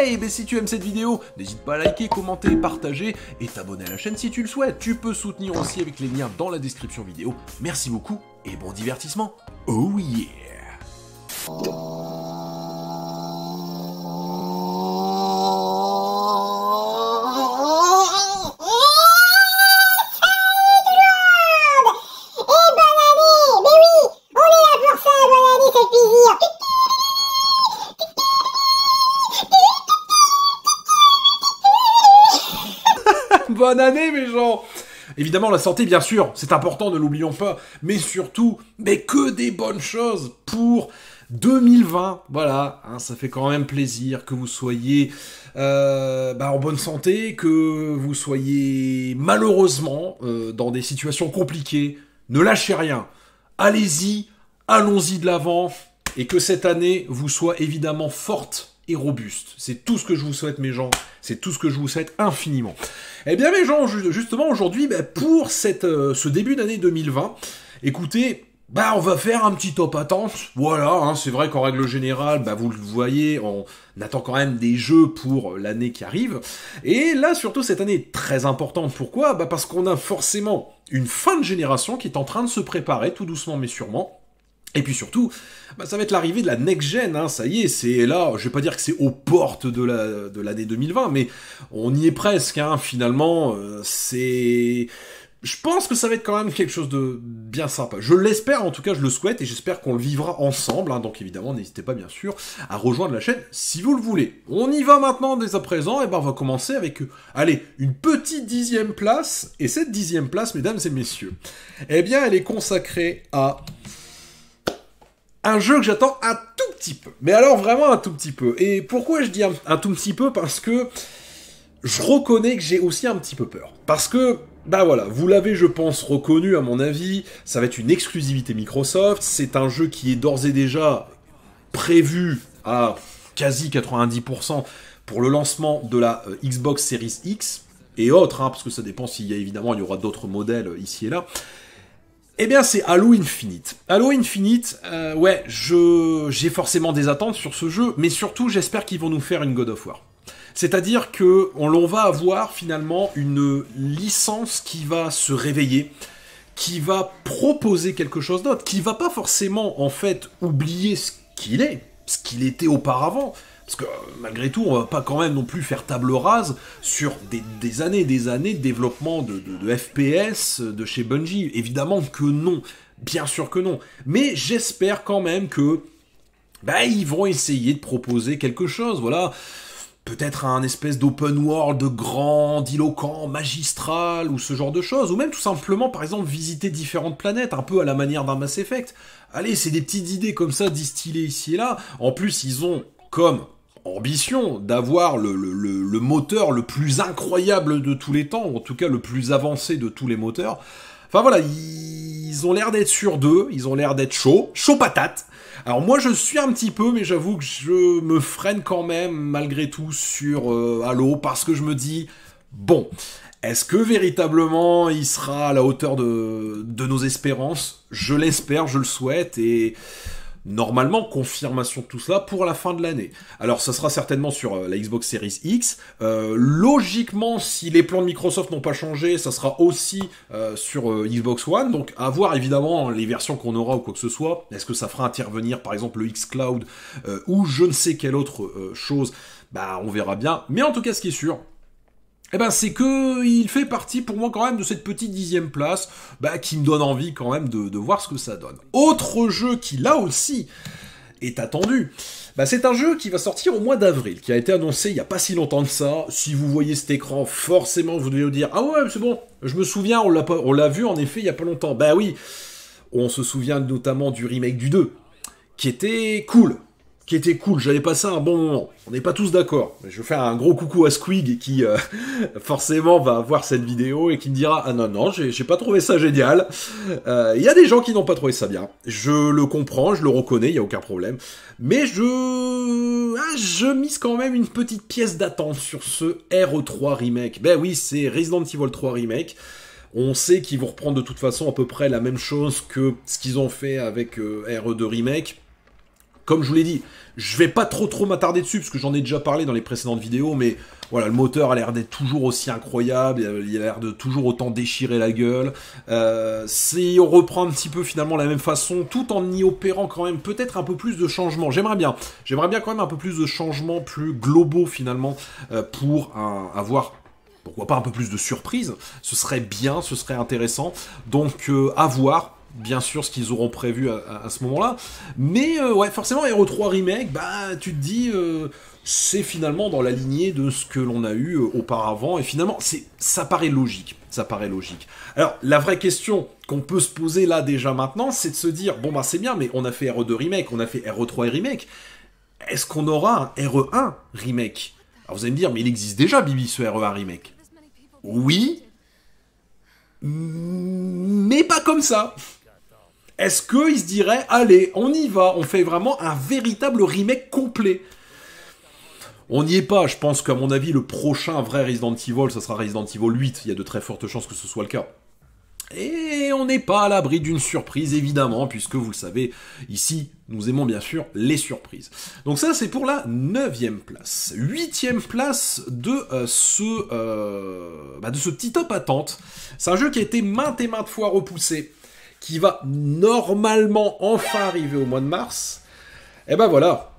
Hey, si tu aimes cette vidéo, n'hésite pas à liker, commenter, partager et t'abonner à la chaîne si tu le souhaites. Tu peux soutenir aussi avec les liens dans la description vidéo. Merci beaucoup et bon divertissement. Oh yeah Évidemment, la santé, bien sûr, c'est important, ne l'oublions pas, mais surtout, mais que des bonnes choses pour 2020. Voilà, hein, ça fait quand même plaisir que vous soyez euh, bah, en bonne santé, que vous soyez malheureusement euh, dans des situations compliquées. Ne lâchez rien. Allez-y, allons-y de l'avant, et que cette année vous soit évidemment forte et robuste. C'est tout ce que je vous souhaite, mes gens. C'est tout ce que je vous souhaite infiniment. Eh bien, mes gens, justement, aujourd'hui, bah, pour cette, euh, ce début d'année 2020, écoutez, bah, on va faire un petit top attente. Voilà, hein, c'est vrai qu'en règle générale, bah, vous le voyez, on attend quand même des jeux pour l'année qui arrive. Et là, surtout, cette année est très importante. Pourquoi bah, Parce qu'on a forcément une fin de génération qui est en train de se préparer, tout doucement mais sûrement. Et puis surtout, bah, ça va être l'arrivée de la next-gen, hein, ça y est, c'est là, je vais pas dire que c'est aux portes de l'année la, de 2020, mais on y est presque, hein, finalement, euh, c'est... Je pense que ça va être quand même quelque chose de bien sympa. Je l'espère, en tout cas, je le souhaite, et j'espère qu'on le vivra ensemble, hein, donc évidemment, n'hésitez pas, bien sûr, à rejoindre la chaîne si vous le voulez. On y va maintenant, dès à présent, et ben on va commencer avec, euh, allez, une petite dixième place, et cette dixième place, mesdames et messieurs, eh bien, elle est consacrée à un jeu que j'attends un tout petit peu. Mais alors vraiment un tout petit peu. Et pourquoi je dis un, tout petit peu Parce que je reconnais que j'ai aussi un petit peu peur. Parce que, bah voilà, vous l'avez je pense reconnu à mon avis, ça va être une exclusivité Microsoft, c'est un jeu qui est d'ores et déjà prévu à quasi 90% pour le lancement de la euh, Xbox Series X et autres, hein, parce que ça dépend s'il y a évidemment, il y aura d'autres modèles euh, ici et là. Eh bien, c'est Halo Infinite. Halo Infinite, euh, ouais, je j'ai forcément des attentes sur ce jeu, mais surtout, j'espère qu'ils vont nous faire une God of War. C'est-à-dire que on, va avoir finalement une licence qui va se réveiller, qui va proposer quelque chose d'autre, qui va pas forcément en fait oublier ce qu'il est, ce qu'il était auparavant, parce que malgré tout, on va pas quand même non plus faire table rase sur des, années et des années de développement de, FPS de chez Bungie. Évidemment que non. Bien sûr que non. Mais j'espère quand même que bah, ils vont essayer de proposer quelque chose. Voilà peut-être un espèce d'open world grand, grandiloquent, magistral, ou ce genre de choses, ou même tout simplement, par exemple, visiter différentes planètes, un peu à la manière d'un Mass Effect. Allez, c'est des petites idées comme ça, distillées ici et là. En plus, ils ont, comme ambition d'avoir le, moteur le plus incroyable de tous les temps, en tout cas le plus avancé de tous les moteurs. Enfin voilà, ils ont l'air d'être sur deux, ils ont l'air d'être chauds, chaud patate. Alors moi je suis un petit peu, mais j'avoue que je me freine quand même malgré tout sur Halo, euh, parce que je me dis, bon, est-ce que véritablement il sera à la hauteur de nos espérances Je l'espère, je le souhaite, et normalement confirmation de tout cela pour la fin de l'année. Alors ça sera certainement sur euh, la Xbox Series X. Euh, logiquement, si les plans de Microsoft n'ont pas changé, ça sera aussi euh, sur Xbox One. Donc à voir évidemment les versions qu'on aura ou quoi que ce soit. Est-ce que ça fera intervenir par exemple le X Cloud ou je ne sais quelle autre chose Bah on verra bien. Mais en tout cas, ce qui est sûr, eh ben c'est que il fait partie pour moi quand même de cette petite dixième place, bah, qui me donne envie quand même de, voir ce que ça donne. Autre jeu qui là aussi est attendu, bah, c'est un jeu qui va sortir au mois d'avril, qui a été annoncé il n'y a pas si longtemps que ça. Si vous voyez cet écran, forcément vous devez vous dire ah ouais c'est bon, je me souviens on l'a vu en effet il n'y a pas longtemps. Bah oui, on se souvient notamment du remake du 2, qui était cool, qui était cool, j'avais passé un bon moment. On n'est pas tous d'accord. Je vais faire un gros coucou à Squig qui euh, forcément va voir cette vidéo et qui me dira ah non non j'ai pas trouvé ça génial. Euh, il y a des gens qui n'ont pas trouvé ça bien. Je le comprends, je le reconnais, il y a aucun problème. Mais je ah, je mise quand même une petite pièce d'attente sur ce RE3 remake. Ben oui c'est Resident Evil 3 remake. On sait qu'ils vont reprendre de toute façon à peu près la même chose que ce qu'ils ont fait avec euh, RE2 remake comme je vous l'ai dit, je vais pas trop trop m'attarder dessus parce que j'en ai déjà parlé dans les précédentes vidéos, mais voilà, le moteur a l'air d'être toujours aussi incroyable, il a l'air de toujours autant déchirer la gueule. Euh, si on reprend un petit peu finalement la même façon, tout en y opérant quand même peut-être un peu plus de changements. J'aimerais bien, j'aimerais bien quand même un peu plus de changements plus globaux finalement euh, pour avoir pourquoi pas un peu plus de surprise, ce serait bien, ce serait intéressant. Donc euh, à voir, bien sûr ce qu'ils auront prévu à, ce moment-là. Mais euh, ouais, forcément, re 3 Remake, bah, tu te dis, euh, c'est finalement dans la lignée de ce que l'on a eu euh, auparavant, et finalement, c'est, ça paraît logique. Ça paraît logique. Alors, la vraie question qu'on peut se poser là déjà maintenant, c'est de se dire, bon bah c'est bien, mais on a fait RE2 Remake, on a fait RE3 Remake, est-ce qu'on aura un RE1 Remake Alors vous allez me dire, mais il existe déjà, Bibi, ce RE1 Remake. Oui, mais pas comme ça. Est-ce qu'ils se diraient, allez, on y va, on fait vraiment un véritable remake complet on n'y est pas, je pense qu'à mon avis, le prochain vrai Resident Evil, ce sera Resident Evil 8. Il y a de très fortes chances que ce soit le cas. Et on n'est pas à l'abri d'une surprise, évidemment, puisque vous le savez, ici, nous aimons bien sûr les surprises. Donc ça, c'est pour la neuvième place. Huitième place de, euh, ce, euh, bah, de ce petit top attente. C'est un jeu qui a été maintes et maintes fois repoussé qui va normalement enfin arriver au mois de mars, eh ben voilà,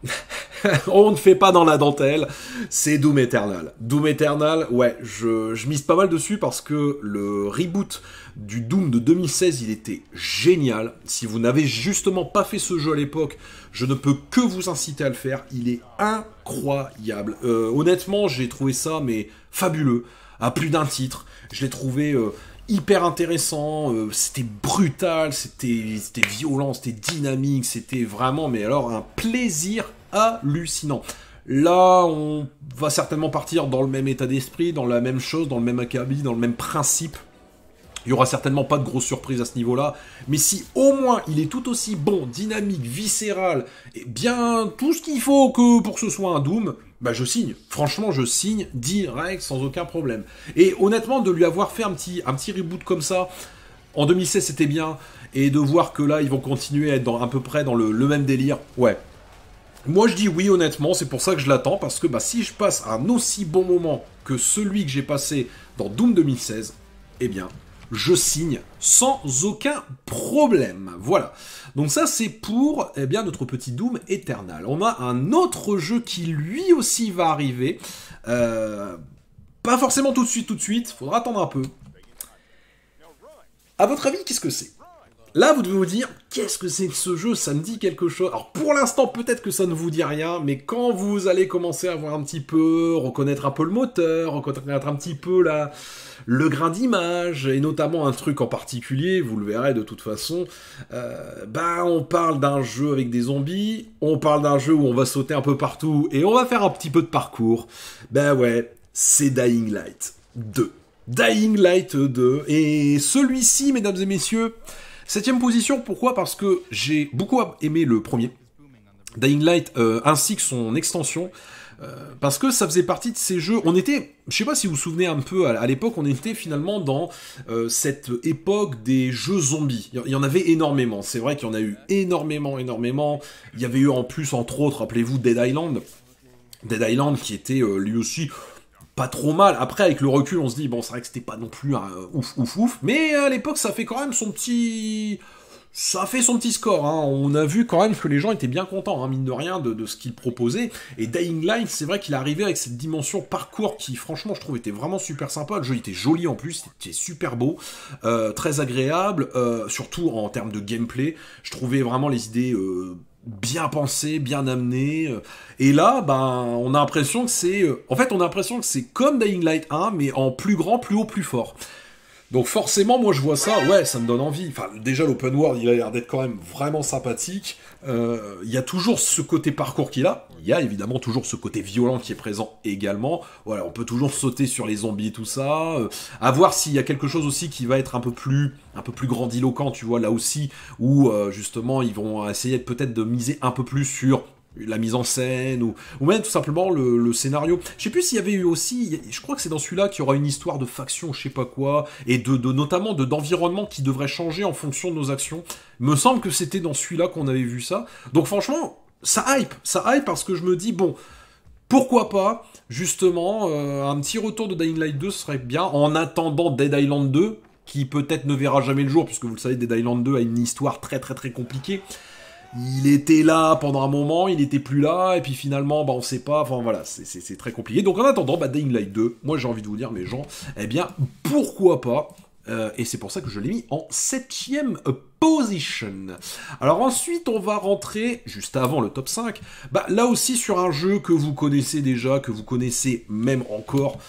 on ne fait pas dans la dentelle, c'est Doom Eternal. Doom Eternal, ouais, je, mise pas mal dessus parce que le reboot du Doom de 2016, il était génial. Si vous n'avez justement pas fait ce jeu à l'époque, je ne peux que vous inciter à le faire. Il est incroyable. Euh, honnêtement, j'ai trouvé ça, mais fabuleux, à plus d'un titre. Je l'ai trouvé... Euh, hyper intéressant, euh, c'était brutal, c'était violent, c'était dynamique, c'était vraiment, mais alors un plaisir hallucinant. Là, on va certainement partir dans le même état d'esprit, dans la même chose, dans le même acabit, dans le même principe. Il y aura certainement pas de grosse surprise à ce niveau-là, mais si au moins il est tout aussi bon, dynamique, viscéral, et bien tout ce qu'il faut pour que ce soit un Doom, bah je signe. Franchement, je signe direct, sans aucun problème. Et honnêtement, de lui avoir fait un petit, un petit reboot comme ça, en 2016 c'était bien, et de voir que là, ils vont continuer à être à peu près dans le, le même délire, ouais. Moi je dis oui honnêtement, c'est pour ça que je l'attends, parce que bah, si je passe un aussi bon moment que celui que j'ai passé dans Doom 2016, eh bien, je signe sans aucun problème. Voilà. Donc ça, c'est pour eh bien notre petit Doom Eternal. On a un autre jeu qui lui aussi va arriver. Euh, pas forcément tout de suite, tout de suite. Faudra attendre un peu. À votre avis, qu'est-ce que c'est Là, vous devez vous dire, qu'est-ce que c'est que ce jeu Ça me dit quelque chose. Alors, pour l'instant, peut-être que ça ne vous dit rien, mais quand vous allez commencer à voir un petit peu, reconnaître un peu le moteur, reconnaître un petit peu la, le grain d'image, et notamment un truc en particulier, vous le verrez de toute façon, ben bah, on parle d'un jeu avec des zombies, on parle d'un jeu où on va sauter un peu partout, et on va faire un petit peu de parcours. Ben ouais, c'est Dying Light 2. Dying Light 2. Et celui-ci, mesdames et messieurs, Septième position, pourquoi Parce que j'ai beaucoup aimé le premier, Dying Light, euh, ainsi que son extension. Euh, parce que ça faisait partie de ces jeux. On était, je sais pas si vous vous souvenez un peu, à, l'époque, on était finalement dans euh, cette époque des jeux zombies. Il y en avait énormément. C'est vrai qu'il y en a eu énormément, énormément. Il y avait eu en plus, entre autres, rappelez-vous, Dead Island. Dead Island qui était lui aussi pas trop mal. Après, avec le recul, on se dit, bon, c'est vrai que c'était pas non plus un euh, ouf, ouf, ouf. Mais euh, à l'époque, ça fait quand même son petit. Ça fait son petit score. Hein. On a vu quand même que les gens étaient bien contents, hein, mine de rien, de, ce qu'il proposait. Et Dying Light, c'est vrai qu'il arrivait avec cette dimension parcours qui, franchement, je trouve était vraiment super sympa. Le jeu était joli en plus, c'était super beau, euh, très agréable, surtout en termes de gameplay. Je trouvais vraiment les idées bien pensé, bien amené. Euh, et là, ben, on a l'impression que c'est, euh, en fait, on a l'impression que c'est comme Dying Light 1, mais en plus grand, plus haut, plus fort. Donc forcément, moi je vois ça, ouais, ça me donne envie. Enfin, déjà l'open world, il a l'air d'être quand même vraiment sympathique. Euh, il y a toujours ce côté parcours qu'il a. Il y a évidemment toujours ce côté violent qui est présent également. Voilà, on peut toujours sauter sur les zombies et tout ça. Euh, à voir s'il y a quelque chose aussi qui va être un peu plus, un peu plus grandiloquent, tu vois, là aussi, où euh, justement ils vont essayer peut-être de miser un peu plus sur la mise en scène ou, même tout simplement le, scénario. Je sais plus s'il y avait eu aussi, je crois que c'est dans celui-là qu'il y aura une histoire de faction, je sais pas quoi, et de, notamment de d'environnement qui devrait changer en fonction de nos actions. me semble que c'était dans celui-là qu'on avait vu ça. Donc franchement, ça hype, ça hype parce que je me dis bon, pourquoi pas justement euh, un petit retour de Dying Light 2 serait bien en attendant Dead Island 2 qui peut-être ne verra jamais le jour, puisque vous le savez, Dead Island 2 a une histoire très très très compliquée il était là pendant un moment, il était plus là, et puis finalement, bah, on sait pas, enfin voilà, c'est très compliqué. Donc en attendant, bah, Dying Light 2, moi j'ai envie de vous dire, mes gens, eh bien, pourquoi pas euh, et c'est pour ça que je l'ai mis en septième position. Alors ensuite, on va rentrer, juste avant le top 5, bah, là aussi sur un jeu que vous connaissez déjà, que vous connaissez même encore,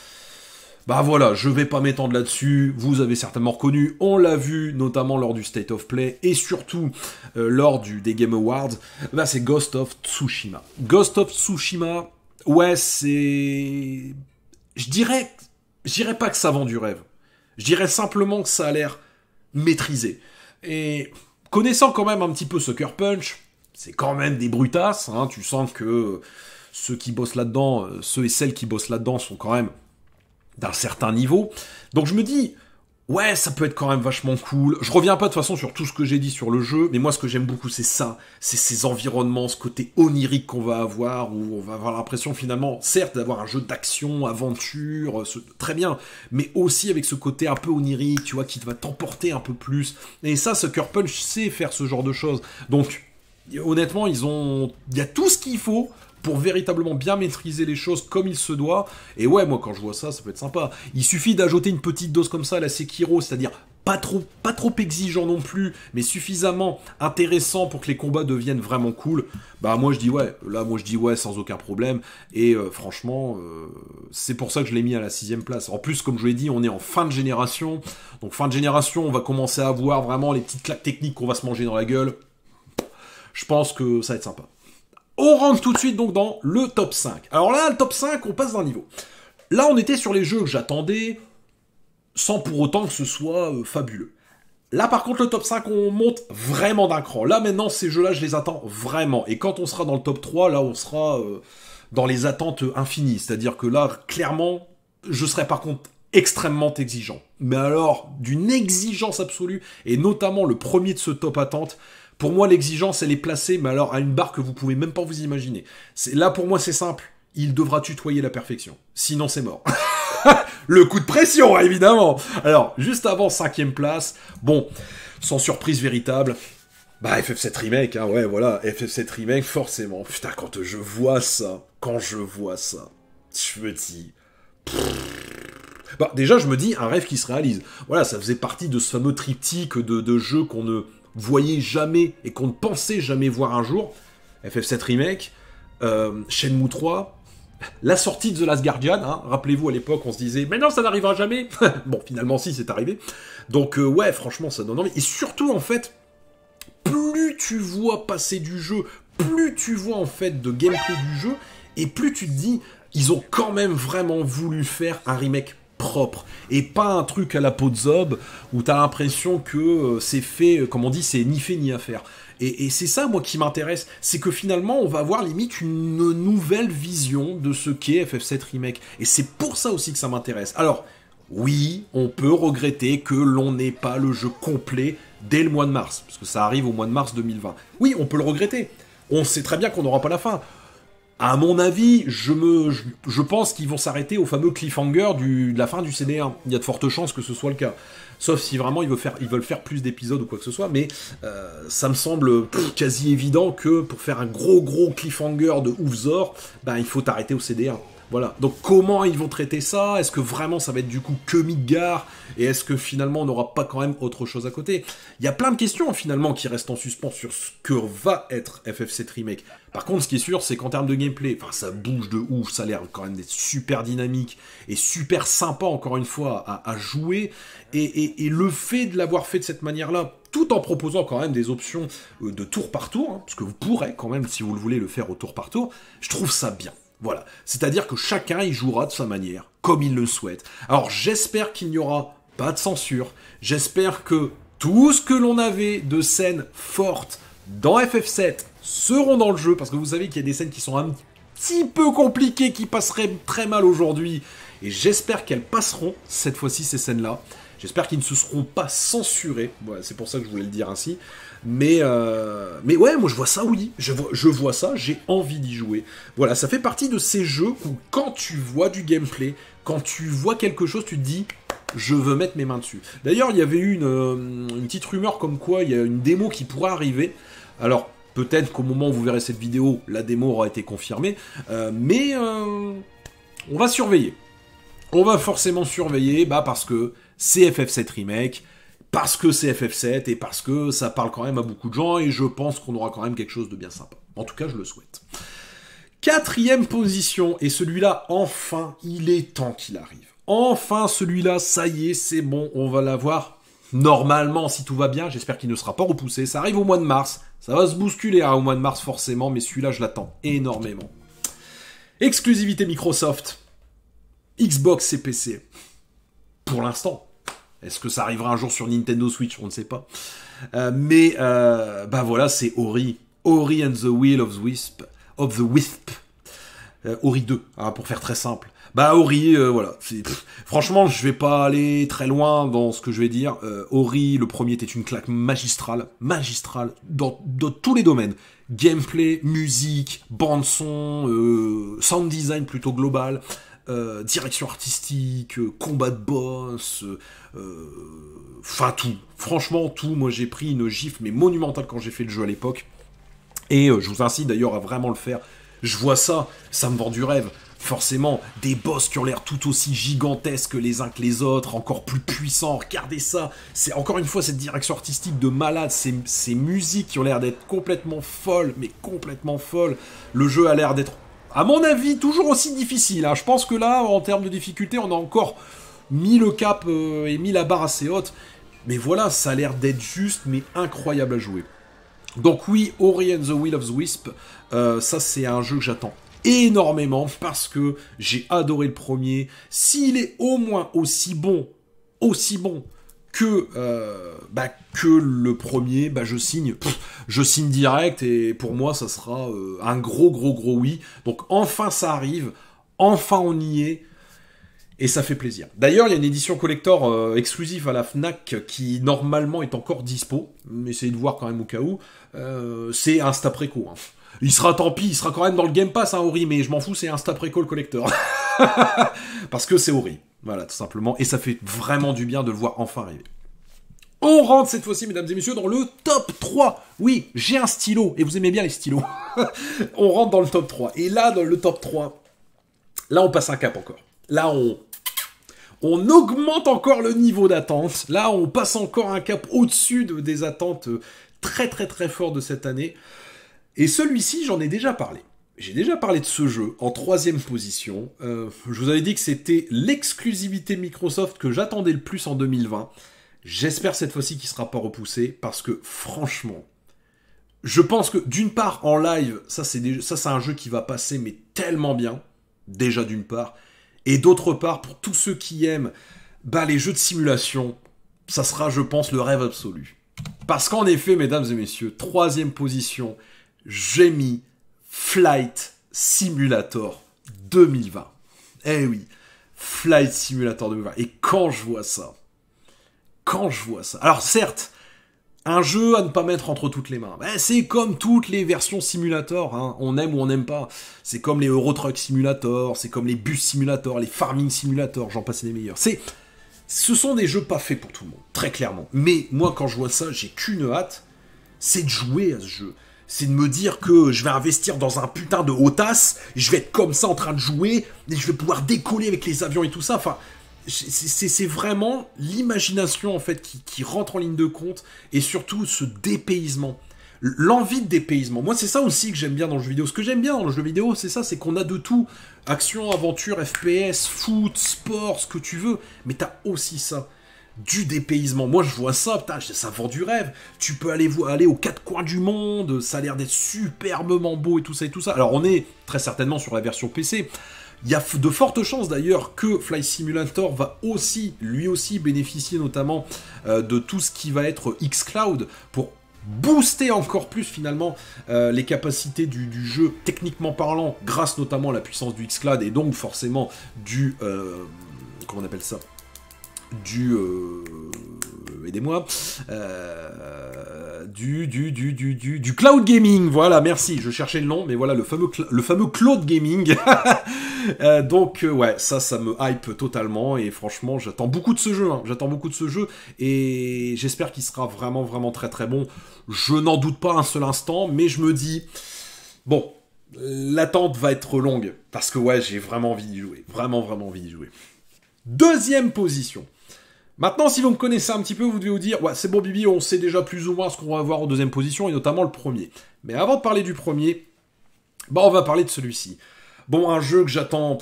bah voilà, je vais pas m'étendre là-dessus, vous avez certainement reconnu, on l'a vu notamment lors du State of Play et surtout euh, lors du, des Game Awards, bah c'est Ghost of Tsushima. Ghost of Tsushima, ouais, c'est... Je dirais... pas que ça vend du rêve. Je dirais simplement que ça a l'air maîtrisé. Et connaissant quand même un petit peu Sucker Punch, c'est quand même des brutasses, hein. tu sens que ceux qui bossent là-dedans, euh, ceux et celles qui bossent là-dedans sont quand même d'un certain niveau. Donc je me dis, ouais, ça peut être quand même vachement cool. Je reviens pas de toute façon sur tout ce que j'ai dit sur le jeu, mais moi ce que j'aime beaucoup c'est ça, c'est ces environnements, ce côté onirique qu'on va avoir, où on va avoir l'impression finalement, certes, d'avoir un jeu d'action, aventure, euh, très bien, mais aussi avec ce côté un peu onirique, tu vois, qui va t'emporter un peu plus. Et ça, Sucker Punch sait faire ce genre de choses. Donc, honnêtement, ils ont, il y a tout ce qu'il faut pour véritablement bien maîtriser les choses comme il se doit. Et ouais, moi quand je vois ça, ça peut être sympa. Il suffit d'ajouter une petite dose comme ça à la Sekiro, c'est-à-dire pas trop, pas trop exigeant non plus, mais suffisamment intéressant pour que les combats deviennent vraiment cool. Bah moi je dis ouais, là moi je dis ouais sans aucun problème. Et euh, franchement, euh, c'est pour ça que je l'ai mis à la sixième place. En plus, comme je l'ai dit, on est en fin de génération. Donc fin de génération, on va commencer à voir vraiment les petites claques techniques qu'on va se manger dans la gueule. Je pense que ça va être sympa. On rentre tout de suite donc dans le top 5. Alors là, le top 5, on passe d'un niveau. Là, on était sur les jeux que j'attendais, sans pour autant que ce soit euh, fabuleux. Là, par contre, le top 5, on monte vraiment d'un cran. Là, maintenant, ces jeux-là, je les attends vraiment. Et quand on sera dans le top 3, là, on sera euh, dans les attentes infinies. C'est-à-dire que là, clairement, je serai par contre extrêmement exigeant. Mais alors, d'une exigence absolue, et notamment le premier de ce top attente, pour moi, l'exigence, elle est placée, mais alors à une barre que vous pouvez même pas vous imaginer. Là, pour moi, c'est simple. Il devra tutoyer la perfection. Sinon, c'est mort. le coup de pression, évidemment. Alors, juste avant cinquième place, bon, sans surprise véritable. Bah FF7 Remake, hein, ouais voilà, FF7 Remake, forcément. Putain, quand je vois ça, quand je vois ça, je me dis... Bah déjà, je me dis, un rêve qui se réalise. Voilà, ça faisait partie de ce fameux triptyque de, de jeux qu'on ne voyez jamais et qu'on ne pensait jamais voir un jour, FF7 Remake, euh, Shenmue 3, la sortie de The Last Guardian, hein. rappelez-vous à l'époque on se disait mais non ça n'arrivera jamais, bon finalement si c'est arrivé, donc euh, ouais franchement ça donne envie, et surtout en fait, plus tu vois passer du jeu, plus tu vois en fait de gameplay du jeu, et plus tu te dis ils ont quand même vraiment voulu faire un remake propre et pas un truc à la peau de zob où t'as l'impression que euh, c'est fait, euh, comme on dit, c'est ni fait ni à faire. Et, c'est ça, moi, qui m'intéresse. C'est que finalement, on va avoir limite une nouvelle vision de ce qu'est FF7 Remake. Et c'est pour ça aussi que ça m'intéresse. Alors, oui, on peut regretter que l'on n'ait pas le jeu complet dès le mois de mars, parce que ça arrive au mois de mars 2020. Oui, on peut le regretter. On sait très bien qu'on n'aura pas la fin. À mon avis, je, me, je, pense qu'ils vont s'arrêter au fameux cliffhanger du, de la fin du CD1. Il y a de fortes chances que ce soit le cas. Sauf si vraiment ils veulent faire, ils veulent faire plus d'épisodes ou quoi que ce soit, mais euh, ça me semble quasi évident que pour faire un gros gros cliffhanger de Oufzor, bah, il faut t'arrêter au CD1. Voilà. Donc comment ils vont traiter ça Est-ce que vraiment ça va être du coup que Midgar Et est-ce que finalement on n'aura pas quand même autre chose à côté Il y a plein de questions finalement qui restent en suspens sur ce que va être FFC 7 Remake. Par contre, ce qui est sûr, c'est qu'en termes de gameplay, enfin ça bouge de ouf, ça a l'air quand même d'être super dynamique et super sympa encore une fois à, jouer. Et, le fait de l'avoir fait de cette manière-là, tout en proposant quand même des options euh, de tour par tour, hein, parce que vous pourrez quand même, si vous le voulez, le faire au tour par tour, je trouve ça bien. Voilà. C'est-à-dire que chacun y jouera de sa manière, comme il le souhaite. Alors j'espère qu'il n'y aura pas de censure. J'espère que tout ce que l'on avait de scènes fortes dans FF7 seront dans le jeu, parce que vous savez qu'il y a des scènes qui sont un petit peu compliquées, qui passeraient très mal aujourd'hui. Et j'espère qu'elles passeront cette fois-ci ces scènes-là. J'espère qu'ils ne se seront pas censurés. Voilà, c'est pour ça que je voulais le dire ainsi. Mais, euh, mais ouais, moi je vois ça, oui. Je vois, ça, j'ai envie d'y jouer. Voilà, ça fait partie de ces jeux où quand tu vois du gameplay, quand tu vois quelque chose, tu te dis, je veux mettre mes mains dessus. D'ailleurs, il y avait eu une, euh, petite rumeur comme quoi il y a une démo qui pourrait arriver. Alors, peut-être qu'au moment où vous verrez cette vidéo, la démo aura été confirmée. Euh, mais on va surveiller. On va forcément surveiller, bah parce que c'est FF7 Remake parce que c'est FF7 et parce que ça parle quand même à beaucoup de gens et je pense qu'on aura quand même quelque chose de bien sympa. En tout cas, je le souhaite. Quatrième position, et celui-là, enfin, il est temps qu'il arrive. Enfin, celui-là, ça y est, c'est bon, on va l'avoir. Normalement, si tout va bien, j'espère qu'il ne sera pas repoussé. Ça arrive au mois de mars. Ça va se bousculer hein, au mois de mars, forcément, mais celui-là, je l'attends énormément. Exclusivité Microsoft, Xbox et PC. Pour l'instant. Est-ce que ça arrivera un jour sur Nintendo Switch On ne sait pas. Euh, mais euh, bah voilà, c'est Ori. Ori and the Wheel of the Wisp. Of the Wisp. Euh, Ori 2, hein, pour faire très simple. Bah Ori, voilà. franchement, je vais pas aller très loin dans ce que je vais dire. Ori, le premier, était une claque magistrale, magistrale dans tous les domaines gameplay, musique, bande son, sound design plutôt global. Euh, direction artistique, euh, combat de boss, euh, enfin tout. Franchement, tout. Moi, j'ai pris une gifle, mais monumentale quand j'ai fait le jeu à l'époque. Et je vous incite d'ailleurs à vraiment le faire. Je vois ça, ça me vend du rêve. Forcément, des boss qui ont l'air tout aussi gigantesques les uns que les autres, encore plus puissants. Regardez ça, c'est encore une fois cette direction artistique de malade, ces, ces musiques qui ont l'air d'être complètement folles, mais complètement folles. Le jeu a l'air d'être à mon avis, toujours aussi difficile. Hein. Je pense que là, en termes de difficulté, on a encore mis le cap euh, et mis la barre assez haute. Mais voilà, ça a l'air d'être juste, mais incroyable à jouer. Donc oui, *Orient the Will of the Wisp, euh, ça c'est un jeu que j'attends énormément parce que j'ai adoré le premier. S'il est au moins aussi bon, aussi bon que, euh, bah, que le premier, bah, je signe, je signe direct et pour moi ça sera euh, un gros gros gros oui. Donc enfin ça arrive, enfin on y est et ça fait plaisir. D'ailleurs, il y a une édition collector euh, exclusive à la Fnac qui normalement est encore dispo, essayez de voir quand même au cas où. c'est Insta Préco. Hein. Il sera tant pis, il sera quand même dans le Game Pass, hein, Ori, mais je m'en fous, c'est Insta Préco le collector. Parce que c'est Ori. Voilà, tout simplement. Et ça fait vraiment du bien de le voir enfin arriver. On rentre cette fois-ci, mesdames et messieurs, dans le top 3. Oui, j'ai un stylo, et vous aimez bien les stylos. on rentre dans le top 3. Et là, dans le top 3, là, on passe un cap encore. Là, on... On augmente encore le niveau d'attente. Là, on passe encore un cap au-dessus des attentes euh, très très très fortes de cette année. Et celui-ci, j'en ai déjà parlé. J'ai déjà parlé de ce jeu en troisième position. Euh, je vous avais dit que c'était l'exclusivité Microsoft que j'attendais le plus en 2020. J'espère cette fois-ci qu'il ne sera pas repoussé parce que franchement, je pense que d'une part en live, ça c'est ça c'est un jeu qui va passer mais tellement bien déjà d'une part et d'autre part pour tous ceux qui aiment bah, les jeux de simulation, ça sera je pense le rêve absolu. Parce qu'en effet, mesdames et messieurs, troisième position, j'ai mis Flight Simulator 2020. Eh oui, Flight Simulator 2020. Et quand je vois ça, quand je vois ça. Alors certes, un jeu à ne pas mettre entre toutes les mains. Ben, c'est comme toutes les versions simulator, hein. on aime ou on n'aime pas. C'est comme les Euro Truck Simulator, c'est comme les bus simulator, les farming simulator, j'en passe les meilleurs. C'est, ce sont des jeux pas faits pour tout le monde, très clairement. Mais moi, quand je vois ça, j'ai qu'une hâte, c'est de jouer à ce jeu c'est de me dire que je vais investir dans un putain de Otas, je vais être comme ça en train de jouer, et je vais pouvoir décoller avec les avions et tout ça. Enfin, c'est vraiment l'imagination en fait qui, qui, rentre en ligne de compte et surtout ce dépaysement. L'envie de dépaysement. Moi, c'est ça aussi que j'aime bien dans le jeu vidéo. Ce que j'aime bien dans le jeu vidéo, c'est ça, c'est qu'on a de tout. Action, aventure, FPS, foot, sport, ce que tu veux. Mais t'as aussi ça du dépaysement. Moi, je vois ça, putain, ça vend du rêve. Tu peux aller, aller aux quatre coins du monde, ça a l'air d'être superbement beau et tout ça et tout ça. Alors, on est très certainement sur la version PC. Il y a de fortes chances d'ailleurs que Fly Simulator va aussi, lui aussi, bénéficier notamment euh, de tout ce qui va être X Cloud pour booster encore plus finalement euh, les capacités du, jeu techniquement parlant grâce notamment à la puissance du X Cloud et donc forcément du... Euh, comment on appelle ça du euh, aidez-moi, euh, du, du, du, du, du, du, cloud gaming. Voilà, merci. Je cherchais le nom, mais voilà le fameux, le fameux cloud gaming. Euh, donc ouais, ça, ça me hype totalement et franchement, j'attends beaucoup de ce jeu. Hein. J'attends beaucoup de ce jeu et j'espère qu'il sera vraiment, vraiment très, très bon. Je n'en doute pas un seul instant, mais je me dis bon. L'attente va être longue parce que ouais j'ai vraiment envie d'y jouer, vraiment vraiment envie d'y jouer. Deuxième position, Maintenant, si vous me connaissez un petit peu, vous devez vous dire, ouais, c'est bon Bibi, on sait déjà plus ou moins ce qu'on va avoir en deuxième position, et notamment le premier. Mais avant de parler du premier, bah on va parler de celui-ci. Bon, un jeu que j'attends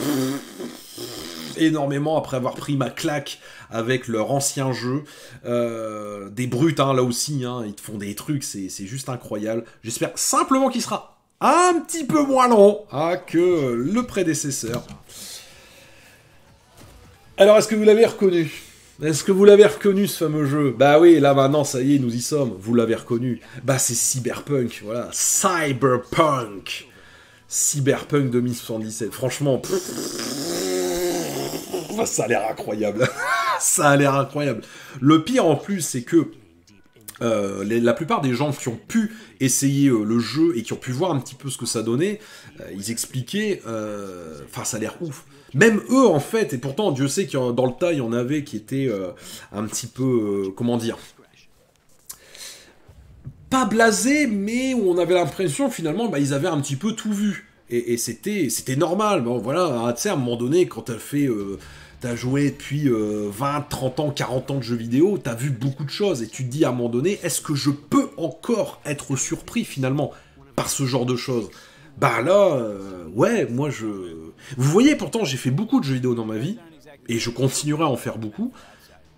énormément après avoir pris ma claque avec leur ancien jeu. Euh, des brutes, hein, là aussi, hein, ils te font des trucs, c'est juste incroyable. J'espère simplement qu'il sera un petit peu moins long hein, que le prédécesseur. Alors, est-ce que vous l'avez reconnu est-ce que vous l'avez reconnu ce fameux jeu Bah oui, là maintenant, ça y est, nous y sommes. Vous l'avez reconnu. Bah c'est Cyberpunk, voilà. Cyberpunk Cyberpunk 2077. Franchement, ça a l'air incroyable. ça a l'air incroyable. Le pire en plus, c'est que euh, la plupart des gens qui ont pu essayer euh, le jeu et qui ont pu voir un petit peu ce que ça donnait, euh, ils expliquaient, enfin ça a l'air ouf. Même eux, en fait, et pourtant, Dieu sait qu'il dans le tas, il y en avait qui étaient euh, un petit peu, euh, comment dire, pas blasés, mais où on avait l'impression, finalement, bah, ils avaient un petit peu tout vu. Et, c'était, c'était normal. Bon, voilà, à, un moment donné, quand t'as fait... Euh, t'as joué depuis 20, 30 ans, 40 ans de jeux vidéo, t'as vu beaucoup de choses et tu te dis à un moment donné, est-ce que je peux encore être surpris finalement par ce genre de choses Bah là, ouais, moi je, vous voyez, pourtant, j'ai fait beaucoup de jeux vidéo dans ma vie, et je continuerai à en faire beaucoup.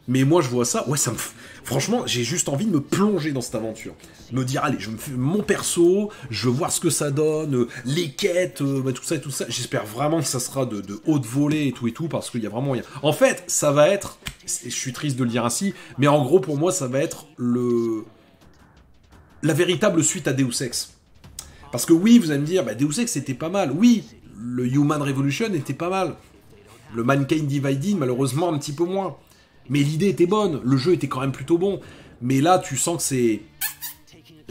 Mais moi, je vois ça, ouais, ça me. Franchement, j'ai juste envie de me plonger dans cette aventure. Me dire, allez, je me fais mon perso, je veux voir ce que ça donne, euh, les quêtes, euh, bah, tout ça et tout ça. J'espère vraiment que ça sera de, haute volée et tout et tout, parce qu'il y a vraiment rien. En fait, ça va être. Je suis triste de le dire ainsi, mais en gros, pour moi, ça va être le. La véritable suite à Deus Ex. Parce que oui, vous allez me dire, bah, Deus Ex c'était pas mal. Oui, le Human Revolution était pas mal. Le Mankind Dividing malheureusement, un petit peu moins. Mais l'idée était bonne, le jeu était quand même plutôt bon. Mais là, tu sens que c'est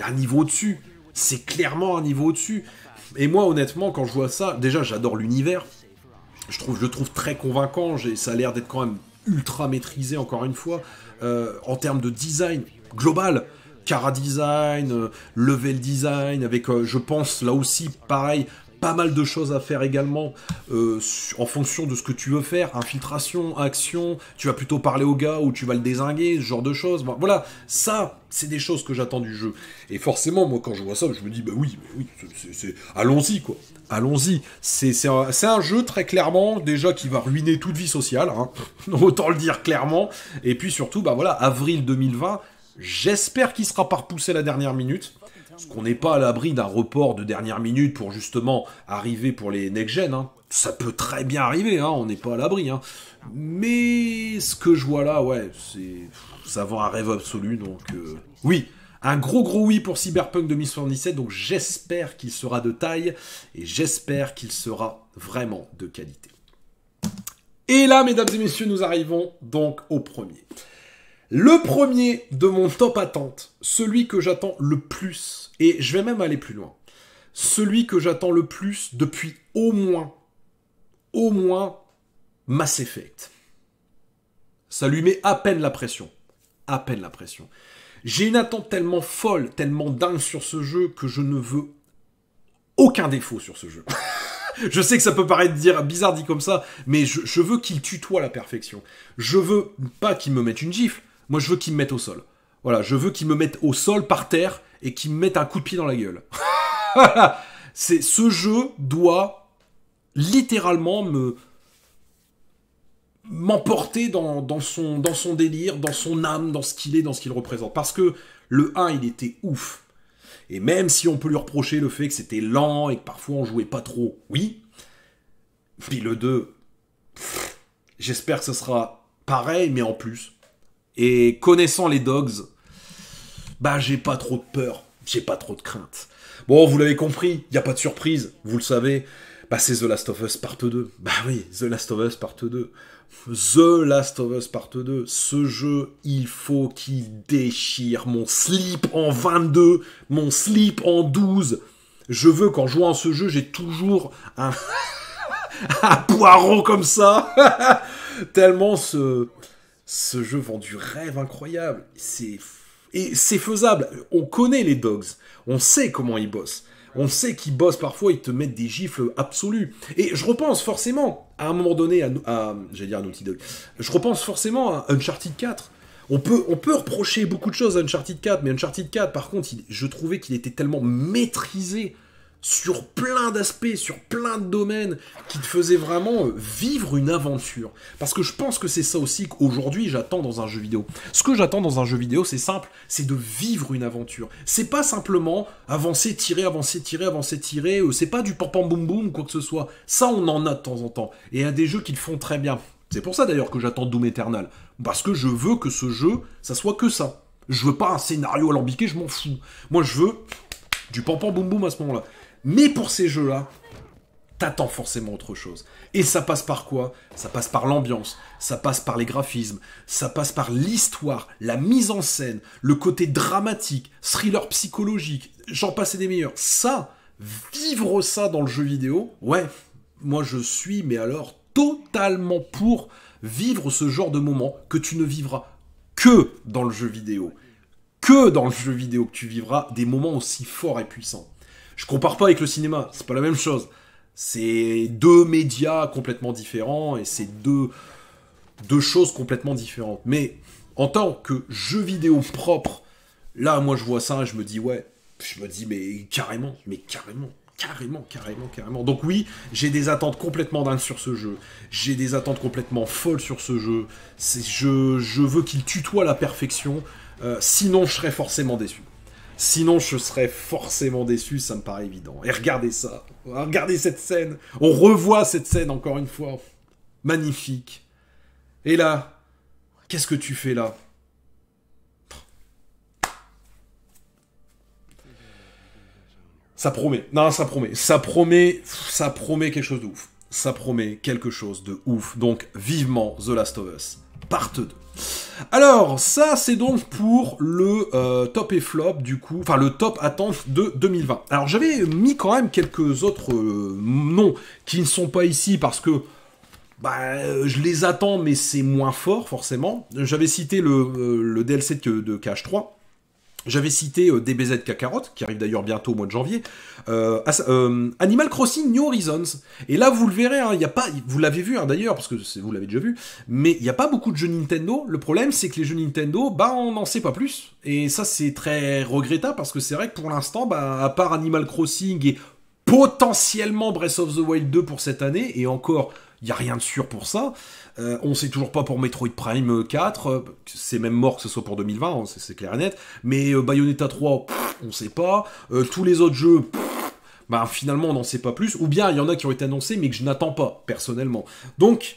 un niveau au-dessus. C'est clairement un niveau au-dessus. Et moi, honnêtement, quand je vois ça, déjà, j'adore l'univers. Je trouve, je le trouve très convaincant. Ça a l'air d'être quand même ultra maîtrisé, encore une fois, euh, en termes de design global. Cara design, euh, level design, avec, euh, je pense, là aussi, pareil, pas mal de choses à faire également euh, en fonction de ce que tu veux faire, infiltration, action, tu vas plutôt parler au gars ou tu vas le désinguer, ce genre de choses. Voilà, ça, c'est des choses que j'attends du jeu. Et forcément, moi, quand je vois ça, je me dis, bah oui, mais oui, allons-y, quoi. Allons-y. C'est un, jeu, très clairement, déjà, qui va ruiner toute vie sociale, hein. autant le dire clairement. Et puis surtout, bah voilà, avril 2020, j'espère qu'il sera pas repoussé la dernière minute. Parce qu'on n'est pas à l'abri d'un report de dernière minute pour justement arriver pour les next-gen. Hein. Ça peut très bien arriver, hein. on n'est pas à l'abri. Hein. Mais ce que je vois là, ouais, c'est. Ça un rêve absolu, donc. Euh, oui! Un gros gros oui pour Cyberpunk 2077, donc j'espère qu'il sera de taille et j'espère qu'il sera vraiment de qualité. Et là, mesdames et messieurs, nous arrivons donc au premier. Le premier de mon top attente, celui que j'attends le plus, et je vais même aller plus loin, celui que j'attends le plus depuis au moins, au moins Mass Effect. Ça lui met à peine la pression. À peine la pression. J'ai une attente tellement folle, tellement dingue sur ce jeu que je ne veux aucun défaut sur ce jeu. je sais que ça peut paraître bizarre dit comme ça, mais je, je veux qu'il tutoie la perfection. Je veux pas qu'il me mette une gifle, moi, je veux qu'il me mettent au sol. Voilà, je veux qu'il me mettent au sol, par terre, et qu'il me mettent un coup de pied dans la gueule. C'est ce jeu doit littéralement me m'emporter dans, son, dans son délire, dans son âme, dans ce qu'il est, dans ce qu'il représente. Parce que le 1, il était ouf. Et même si on peut lui reprocher le fait que c'était lent et que parfois on jouait pas trop, oui. Puis le 2, j'espère que ce sera pareil, mais en plus. Et connaissant les Dogs, bah j'ai pas trop de peur, j'ai pas trop de crainte. Bon, vous l'avez compris, il n'y a pas de surprise, vous le savez. Bah c'est The Last of Us Part 2. Bah oui, The Last of Us Part 2. The Last of Us Part 2. Ce jeu, il faut qu'il déchire mon slip en 22, mon slip en 12. Je veux qu'en jouant à ce jeu, j'ai toujours un... un poireau comme ça. Tellement ce ce jeu vend du rêve incroyable. C'est et c'est faisable. On connaît les dogs. On sait comment ils bossent. On sait qu'ils bossent parfois, ils te mettent des gifles absolues. Et je repense forcément à un moment donné à, j'allais dire à Naughty Dog. Je repense forcément à Uncharted 4. On peut, on peut reprocher beaucoup de choses à Uncharted 4, mais Uncharted 4, par contre, je trouvais qu'il était tellement maîtrisé sur plein d'aspects, sur plein de domaines, qui te faisaient vraiment euh, vivre une aventure. Parce que je pense que c'est ça aussi qu'aujourd'hui j'attends dans un jeu vidéo. Ce que j'attends dans un jeu vidéo, c'est simple, c'est de vivre une aventure. C'est pas simplement avancer, tirer, avancer, tirer, avancer, tirer, euh, c'est pas du pam boum boum, quoi que ce soit. Ça, on en a de temps en temps. Et il y a des jeux qui le font très bien. C'est pour ça d'ailleurs que j'attends Doom Eternal. Parce que je veux que ce jeu, ça soit que ça. Je veux pas un scénario alambiqué, je m'en fous. Moi, je veux du pam boum boum à ce moment-là. Mais pour ces jeux-là, t'attends forcément autre chose. Et ça passe par quoi Ça passe par l'ambiance, ça passe par les graphismes, ça passe par l'histoire, la mise en scène, le côté dramatique, thriller psychologique, j'en passais des meilleurs. Ça, vivre ça dans le jeu vidéo, ouais, moi je suis, mais alors totalement pour vivre ce genre de moment que tu ne vivras que dans le jeu vidéo. Que dans le jeu vidéo que tu vivras des moments aussi forts et puissants. Je compare pas avec le cinéma, c'est pas la même chose. C'est deux médias complètement différents et c'est deux, deux choses complètement différentes. Mais en tant que jeu vidéo propre, là, moi, je vois ça et je me dis, ouais, je me dis, mais carrément, mais carrément, carrément, carrément, carrément. Donc oui, j'ai des attentes complètement dingues sur ce jeu. J'ai des attentes complètement folles sur ce jeu. Je, je veux qu'il tutoie la perfection, euh, sinon je serais forcément déçu. Sinon, je serais forcément déçu, ça me paraît évident. Et regardez ça. Regardez cette scène. On revoit cette scène encore une fois. Magnifique. Et là, qu'est-ce que tu fais là Ça promet. Non, ça promet. Ça promet, ça promet quelque chose de ouf. Ça promet quelque chose de ouf. Donc, vivement The Last of Us, part 2. Alors, ça, c'est donc pour le euh, top et flop, du coup, enfin le top attente de 2020. Alors, j'avais mis quand même quelques autres euh, noms qui ne sont pas ici parce que bah, je les attends, mais c'est moins fort, forcément. J'avais cité le, euh, le DLC de, de Cash 3. J'avais cité euh, DBZ Kakarot, qui arrive d'ailleurs bientôt au mois de janvier, euh, euh, Animal Crossing New Horizons. Et là, vous le verrez, hein, y a pas, vous l'avez vu hein, d'ailleurs, parce que vous l'avez déjà vu, mais il n'y a pas beaucoup de jeux Nintendo. Le problème, c'est que les jeux Nintendo, bah, on n'en sait pas plus. Et ça, c'est très regrettable, parce que c'est vrai que pour l'instant, bah, à part Animal Crossing et potentiellement Breath of the Wild 2 pour cette année, et encore, il n'y a rien de sûr pour ça. Euh, on sait toujours pas pour Metroid Prime 4, euh, euh, c'est même mort que ce soit pour 2020, hein, c'est clair et net. Mais euh, Bayonetta 3, on sait pas. tous les autres jeux, bah, finalement on n'en sait pas plus. Ou bien il y en a qui ont été annoncés mais que je n'attends pas, personnellement. Donc,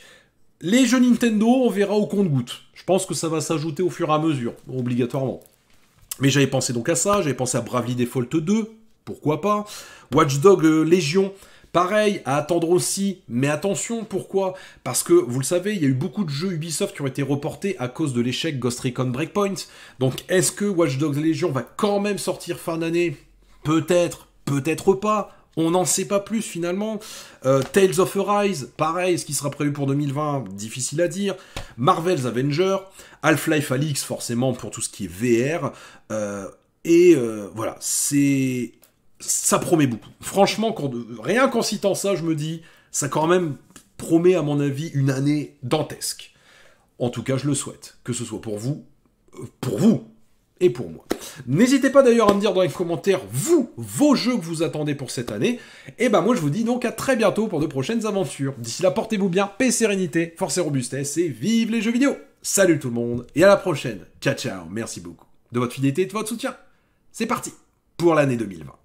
les jeux Nintendo, on verra au compte-goutte. Je pense que ça va s'ajouter au fur et à mesure, obligatoirement. Mais j'avais pensé donc à ça, j'avais pensé à Bravely Default 2, pourquoi pas. Watch Dog Légion, Pareil, à attendre aussi, mais attention, pourquoi Parce que, vous le savez, il y a eu beaucoup de jeux Ubisoft qui ont été reportés à cause de l'échec Ghost Recon Breakpoint. Donc, est-ce que Watch Dogs Legion va quand même sortir fin d'année Peut-être, peut-être pas. On n'en sait pas plus finalement. Euh, Tales of Arise, pareil, ce qui sera prévu pour 2020, difficile à dire. Marvel's Avenger, Half-Life Alix, forcément pour tout ce qui est VR. Euh, et euh, voilà, c'est ça promet beaucoup. Franchement, quand, rien qu'en citant ça, je me dis, ça quand même promet, à mon avis, une année dantesque. En tout cas, je le souhaite, que ce soit pour vous, euh, pour vous et pour moi. N'hésitez pas d'ailleurs à me dire dans les commentaires, vous, vos jeux que vous attendez pour cette année. Et ben moi, je vous dis donc à très bientôt pour de prochaines aventures. D'ici là, portez-vous bien, paix, sérénité, force et robustesse, et vive les jeux vidéo Salut tout le monde, et à la prochaine Ciao, ciao Merci beaucoup de votre fidélité et de votre soutien. C'est parti pour l'année 2020.